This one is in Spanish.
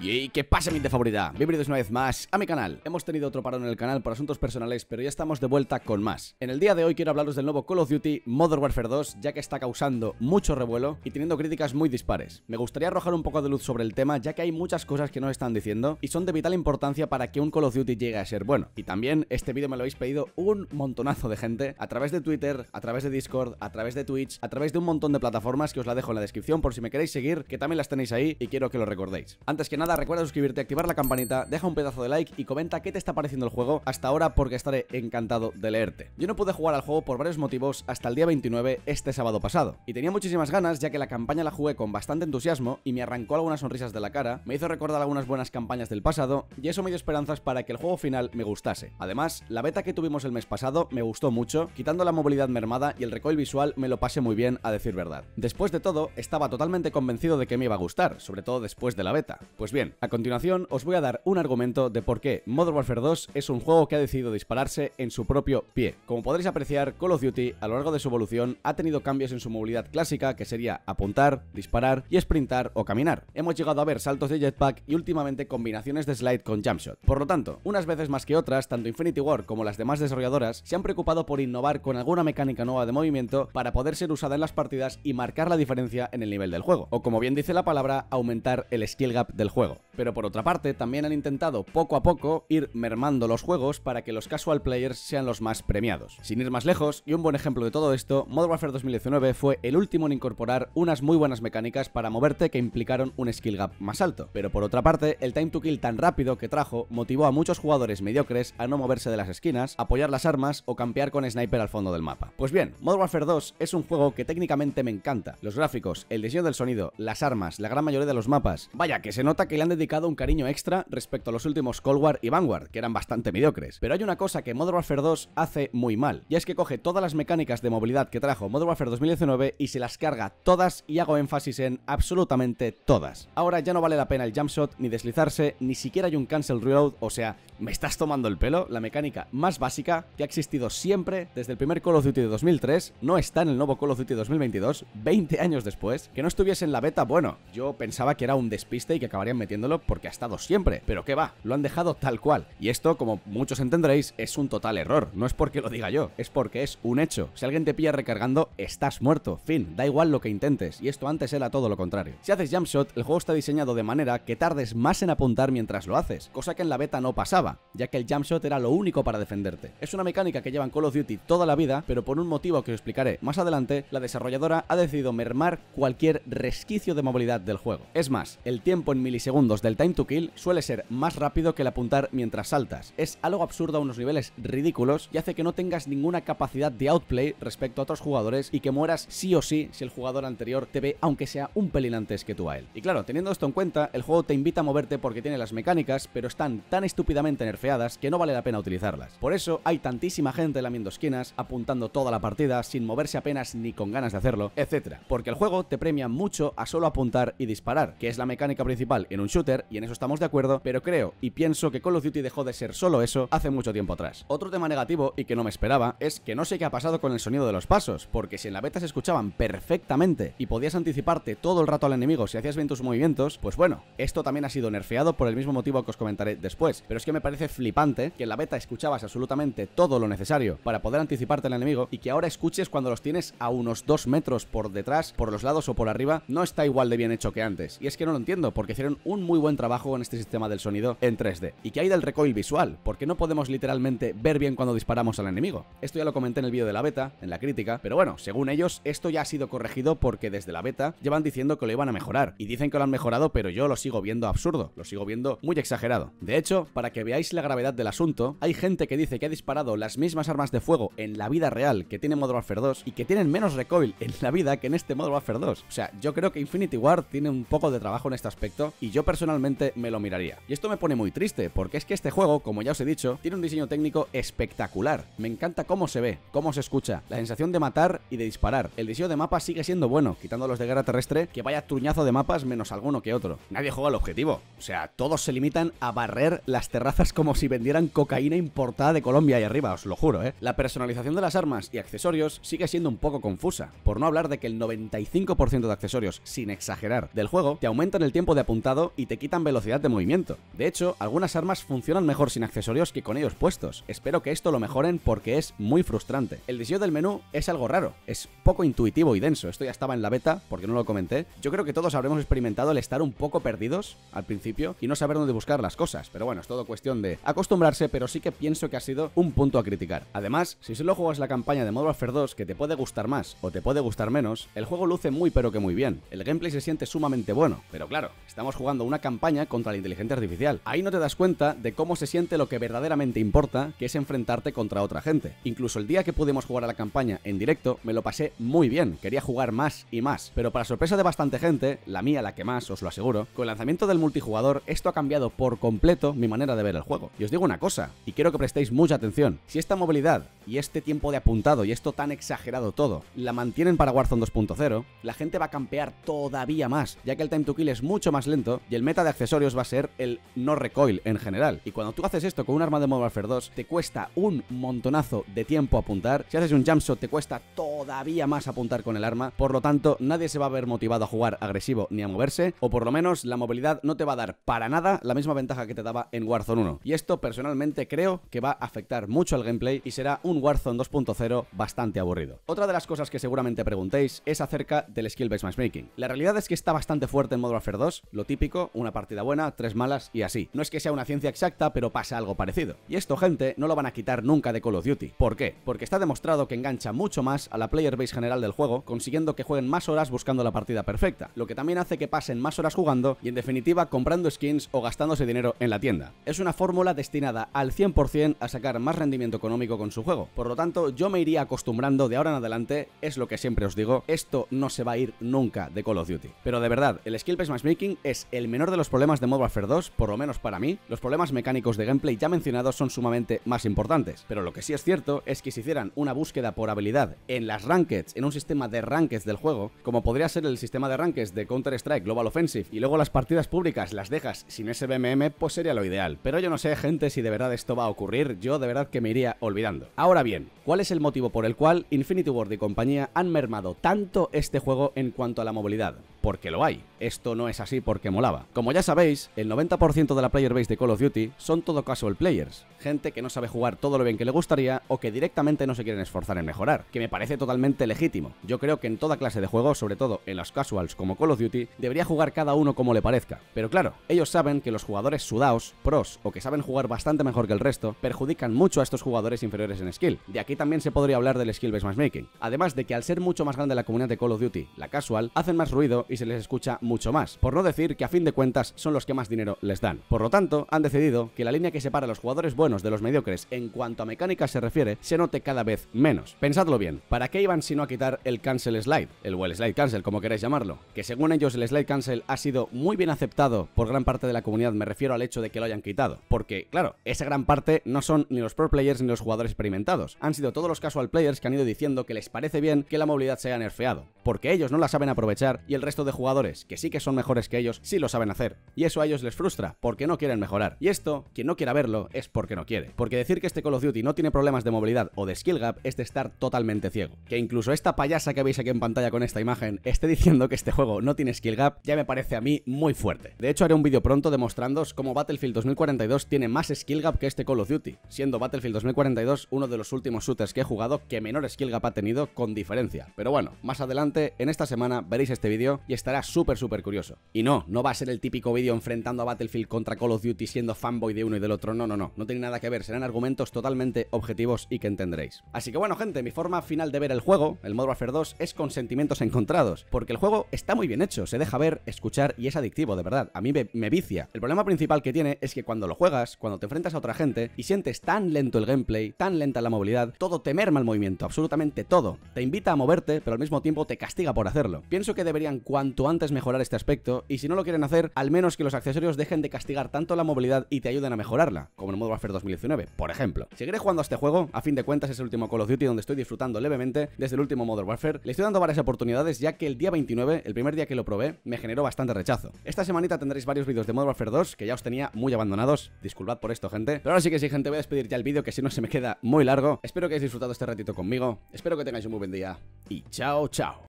Y qué pasa, mi de favorita. Bienvenidos una vez más a mi canal. Hemos tenido otro parón en el canal por asuntos personales, pero ya estamos de vuelta con más. En el día de hoy quiero hablaros del nuevo Call of Duty Modern Warfare 2, ya que está causando mucho revuelo y teniendo críticas muy dispares. Me gustaría arrojar un poco de luz sobre el tema, ya que hay muchas cosas que no están diciendo y son de vital importancia para que un Call of Duty llegue a ser bueno. Y también este vídeo me lo habéis pedido un montonazo de gente a través de Twitter, a través de Discord, a través de Twitch, a través de un montón de plataformas que os la dejo en la descripción por si me queréis seguir, que también las tenéis ahí y quiero que lo recordéis. Antes que nada, recuerda suscribirte, activar la campanita, deja un pedazo de like y comenta qué te está pareciendo el juego hasta ahora porque estaré encantado de leerte. Yo no pude jugar al juego por varios motivos hasta el día 29 este sábado pasado, y tenía muchísimas ganas ya que la campaña la jugué con bastante entusiasmo y me arrancó algunas sonrisas de la cara, me hizo recordar algunas buenas campañas del pasado y eso me dio esperanzas para que el juego final me gustase. Además, la beta que tuvimos el mes pasado me gustó mucho, quitando la movilidad mermada y el recoil visual me lo pasé muy bien a decir verdad. Después de todo, estaba totalmente convencido de que me iba a gustar, sobre todo después de la beta. Pues a continuación os voy a dar un argumento de por qué Modern Warfare 2 es un juego que ha decidido dispararse en su propio pie. Como podréis apreciar, Call of Duty a lo largo de su evolución ha tenido cambios en su movilidad clásica que sería apuntar, disparar y sprintar o caminar. Hemos llegado a ver saltos de jetpack y últimamente combinaciones de slide con jumpshot. Por lo tanto, unas veces más que otras, tanto Infinity War como las demás desarrolladoras se han preocupado por innovar con alguna mecánica nueva de movimiento para poder ser usada en las partidas y marcar la diferencia en el nivel del juego, o como bien dice la palabra, aumentar el skill gap del juego. Pero por otra parte, también han intentado poco a poco ir mermando los juegos para que los casual players sean los más premiados. Sin ir más lejos, y un buen ejemplo de todo esto, Modern Warfare 2019 fue el último en incorporar unas muy buenas mecánicas para moverte que implicaron un skill gap más alto. Pero por otra parte, el time to kill tan rápido que trajo motivó a muchos jugadores mediocres a no moverse de las esquinas, apoyar las armas o campear con sniper al fondo del mapa. Pues bien, Modern Warfare 2 es un juego que técnicamente me encanta. Los gráficos, el diseño del sonido, las armas, la gran mayoría de los mapas. Vaya, que se nota que le han dedicado un cariño extra respecto a los últimos Cold War y Vanguard, que eran bastante mediocres. Pero hay una cosa que Modern Warfare 2 hace muy mal, y es que coge todas las mecánicas de movilidad que trajo Modern Warfare 2019 y se las carga todas y hago énfasis en absolutamente todas. Ahora ya no vale la pena el jump shot, ni deslizarse, ni siquiera hay un cancel reload, o sea, ¿me estás tomando el pelo? La mecánica más básica que ha existido siempre desde el primer Call of Duty de 2003, no está en el nuevo Call of Duty 2022, 20 años después, que no estuviese en la beta, bueno, yo pensaba que era un despiste y que acabarían metiendo porque ha estado siempre. Pero que va, lo han dejado tal cual. Y esto, como muchos entendréis, es un total error. No es porque lo diga yo, es porque es un hecho. Si alguien te pilla recargando, estás muerto. Fin, da igual lo que intentes. Y esto antes era todo lo contrario. Si haces jump shot, el juego está diseñado de manera que tardes más en apuntar mientras lo haces, cosa que en la beta no pasaba, ya que el jump shot era lo único para defenderte. Es una mecánica que llevan Call of Duty toda la vida, pero por un motivo que os explicaré más adelante, la desarrolladora ha decidido mermar cualquier resquicio de movilidad del juego. Es más, el tiempo en milisegundos segundos del time to kill suele ser más rápido que el apuntar mientras saltas. Es algo absurdo a unos niveles ridículos y hace que no tengas ninguna capacidad de outplay respecto a otros jugadores y que mueras sí o sí si el jugador anterior te ve aunque sea un pelín antes que tú a él. Y claro, teniendo esto en cuenta, el juego te invita a moverte porque tiene las mecánicas, pero están tan estúpidamente nerfeadas que no vale la pena utilizarlas. Por eso hay tantísima gente lamiendo esquinas, apuntando toda la partida sin moverse apenas ni con ganas de hacerlo, etc. Porque el juego te premia mucho a solo apuntar y disparar, que es la mecánica principal un shooter, y en eso estamos de acuerdo, pero creo y pienso que Call of Duty dejó de ser solo eso hace mucho tiempo atrás. Otro tema negativo, y que no me esperaba, es que no sé qué ha pasado con el sonido de los pasos, porque si en la beta se escuchaban perfectamente y podías anticiparte todo el rato al enemigo si hacías bien tus movimientos, pues bueno, esto también ha sido nerfeado por el mismo motivo que os comentaré después, pero es que me parece flipante que en la beta escuchabas absolutamente todo lo necesario para poder anticiparte al enemigo y que ahora escuches cuando los tienes a unos 2 metros por detrás, por los lados o por arriba, no está igual de bien hecho que antes. Y es que no lo entiendo, porque hicieron un muy buen trabajo en este sistema del sonido en 3D. ¿Y que hay del recoil visual? Porque no podemos literalmente ver bien cuando disparamos al enemigo. Esto ya lo comenté en el vídeo de la beta, en la crítica, pero bueno, según ellos, esto ya ha sido corregido porque desde la beta llevan diciendo que lo iban a mejorar. Y dicen que lo han mejorado, pero yo lo sigo viendo absurdo, lo sigo viendo muy exagerado. De hecho, para que veáis la gravedad del asunto, hay gente que dice que ha disparado las mismas armas de fuego en la vida real que tiene Modern Warfare 2 y que tienen menos recoil en la vida que en este Modern Warfare 2. O sea, yo creo que Infinity War tiene un poco de trabajo en este aspecto y yo yo personalmente me lo miraría. Y esto me pone muy triste, porque es que este juego, como ya os he dicho, tiene un diseño técnico espectacular. Me encanta cómo se ve, cómo se escucha, la sensación de matar y de disparar. El diseño de mapas sigue siendo bueno, quitando los de guerra terrestre, que vaya truñazo de mapas menos alguno que otro. Nadie juega al objetivo. O sea, todos se limitan a barrer las terrazas como si vendieran cocaína importada de Colombia y arriba, os lo juro, ¿eh? La personalización de las armas y accesorios sigue siendo un poco confusa, por no hablar de que el 95% de accesorios, sin exagerar, del juego te aumentan el tiempo de apuntado y te quitan velocidad de movimiento. De hecho, algunas armas funcionan mejor sin accesorios que con ellos puestos. Espero que esto lo mejoren porque es muy frustrante. El diseño del menú es algo raro, es poco intuitivo y denso. Esto ya estaba en la beta porque no lo comenté. Yo creo que todos habremos experimentado el estar un poco perdidos al principio y no saber dónde buscar las cosas. Pero bueno, es todo cuestión de acostumbrarse, pero sí que pienso que ha sido un punto a criticar. Además, si solo juegas la campaña de modo Warfare 2 que te puede gustar más o te puede gustar menos, el juego luce muy pero que muy bien. El gameplay se siente sumamente bueno, pero claro, estamos jugando una campaña contra la inteligencia artificial. Ahí no te das cuenta de cómo se siente lo que verdaderamente importa, que es enfrentarte contra otra gente. Incluso el día que pudimos jugar a la campaña en directo, me lo pasé muy bien, quería jugar más y más. Pero para sorpresa de bastante gente, la mía la que más, os lo aseguro, con el lanzamiento del multijugador, esto ha cambiado por completo mi manera de ver el juego. Y os digo una cosa, y quiero que prestéis mucha atención. Si esta movilidad y este tiempo de apuntado y esto tan exagerado todo, la mantienen para Warzone 2.0, la gente va a campear todavía más, ya que el time to kill es mucho más lento y el meta de accesorios va a ser el no recoil en general. Y cuando tú haces esto con un arma de Modern Warfare 2, te cuesta un montonazo de tiempo apuntar. Si haces un jumpshot, te cuesta todavía más apuntar con el arma. Por lo tanto, nadie se va a ver motivado a jugar agresivo ni a moverse. O por lo menos, la movilidad no te va a dar para nada la misma ventaja que te daba en Warzone 1. Y esto, personalmente, creo que va a afectar mucho al gameplay y será un Warzone 2.0 bastante aburrido. Otra de las cosas que seguramente preguntéis es acerca del skill-based matchmaking. La realidad es que está bastante fuerte en modo Warfare 2, lo típico una partida buena, tres malas y así. No es que sea una ciencia exacta, pero pasa algo parecido. Y esto, gente, no lo van a quitar nunca de Call of Duty. ¿Por qué? Porque está demostrado que engancha mucho más a la player base general del juego, consiguiendo que jueguen más horas buscando la partida perfecta, lo que también hace que pasen más horas jugando y en definitiva comprando skins o gastándose dinero en la tienda. Es una fórmula destinada al 100% a sacar más rendimiento económico con su juego. Por lo tanto, yo me iría acostumbrando de ahora en adelante, es lo que siempre os digo, esto no se va a ir nunca de Call of Duty. Pero de verdad, el skill-based matchmaking es el menor de los problemas de Modern Warfare 2, por lo menos para mí, los problemas mecánicos de gameplay ya mencionados son sumamente más importantes. Pero lo que sí es cierto es que si hicieran una búsqueda por habilidad en las rankeds, en un sistema de rankeds del juego, como podría ser el sistema de rankeds de Counter-Strike Global Offensive, y luego las partidas públicas las dejas sin BMM pues sería lo ideal. Pero yo no sé, gente, si de verdad esto va a ocurrir, yo de verdad que me iría olvidando. Ahora bien, ¿cuál es el motivo por el cual Infinity Ward y compañía han mermado tanto este juego en cuanto a la movilidad? Porque lo hay. Esto no es así porque mola como ya sabéis, el 90% de la player base de Call of Duty son todo casual players, gente que no sabe jugar todo lo bien que le gustaría o que directamente no se quieren esforzar en mejorar, que me parece totalmente legítimo. Yo creo que en toda clase de juegos, sobre todo en las casuals como Call of Duty, debería jugar cada uno como le parezca. Pero claro, ellos saben que los jugadores sudaos, pros o que saben jugar bastante mejor que el resto, perjudican mucho a estos jugadores inferiores en skill. De aquí también se podría hablar del skill-based matchmaking. Además de que al ser mucho más grande la comunidad de Call of Duty, la casual, hacen más ruido y se les escucha mucho más. Por no decir que a fin de cuentas son los que más dinero les dan. Por lo tanto, han decidido que la línea que separa a los jugadores buenos de los mediocres en cuanto a mecánica se refiere se note cada vez menos. Pensadlo bien, ¿para qué iban sino a quitar el cancel slide? El well slide cancel, como queráis llamarlo. Que según ellos el slide cancel ha sido muy bien aceptado por gran parte de la comunidad, me refiero al hecho de que lo hayan quitado. Porque, claro, esa gran parte no son ni los pro players ni los jugadores experimentados. Han sido todos los casual players que han ido diciendo que les parece bien que la movilidad se haya nerfeado. Porque ellos no la saben aprovechar y el resto de jugadores, que sí que son mejores que ellos, sí lo saben hacer. Y eso a ellos les frustra, porque no quieren mejorar. Y esto, quien no quiera verlo, es porque no quiere. Porque decir que este Call of Duty no tiene problemas de movilidad o de skill gap es de estar totalmente ciego. Que incluso esta payasa que veis aquí en pantalla con esta imagen esté diciendo que este juego no tiene skill gap, ya me parece a mí muy fuerte. De hecho, haré un vídeo pronto demostrándoos cómo Battlefield 2042 tiene más skill gap que este Call of Duty, siendo Battlefield 2042 uno de los últimos shooters que he jugado que menor skill gap ha tenido con diferencia. Pero bueno, más adelante, en esta semana veréis este vídeo y estará súper súper curioso. Y no, no va a ser el típico vídeo enfrentando a Battlefield contra Call of Duty siendo fanboy de uno y del otro. No, no, no, no tiene nada que ver, serán argumentos totalmente objetivos y que entenderéis. Así que bueno, gente, mi forma final de ver el juego, el Modern Warfare 2, es con sentimientos encontrados, porque el juego está muy bien hecho, se deja ver, escuchar y es adictivo, de verdad. A mí me, vicia. El problema principal que tiene es que cuando lo juegas, cuando te enfrentas a otra gente y sientes tan lento el gameplay, tan lenta la movilidad, todo te merma el movimiento, absolutamente todo. Te invita a moverte, pero al mismo tiempo te castiga por hacerlo. Pienso que deberían cuanto antes mejorar este aspecto y si no lo quieren hacer, al menos que los accesorios dejen de castigar tanto la movilidad y te ayuden a mejorarla, como en el Modern Warfare 2019, por ejemplo. Seguiré jugando a este juego, a fin de cuentas es el último Call of Duty donde estoy disfrutando levemente desde el último Modern Warfare. Le estoy dando varias oportunidades ya que el día 29, el primer día que lo probé, me generó bastante rechazo. Esta semanita tendréis varios vídeos de Modern Warfare 2 que ya os tenía muy abandonados, disculpad por esto gente, pero ahora sí que sí gente, voy a despedir ya el vídeo que si no se me queda muy largo. Espero que hayáis disfrutado este ratito conmigo, espero que tengáis un muy buen día y chao chao.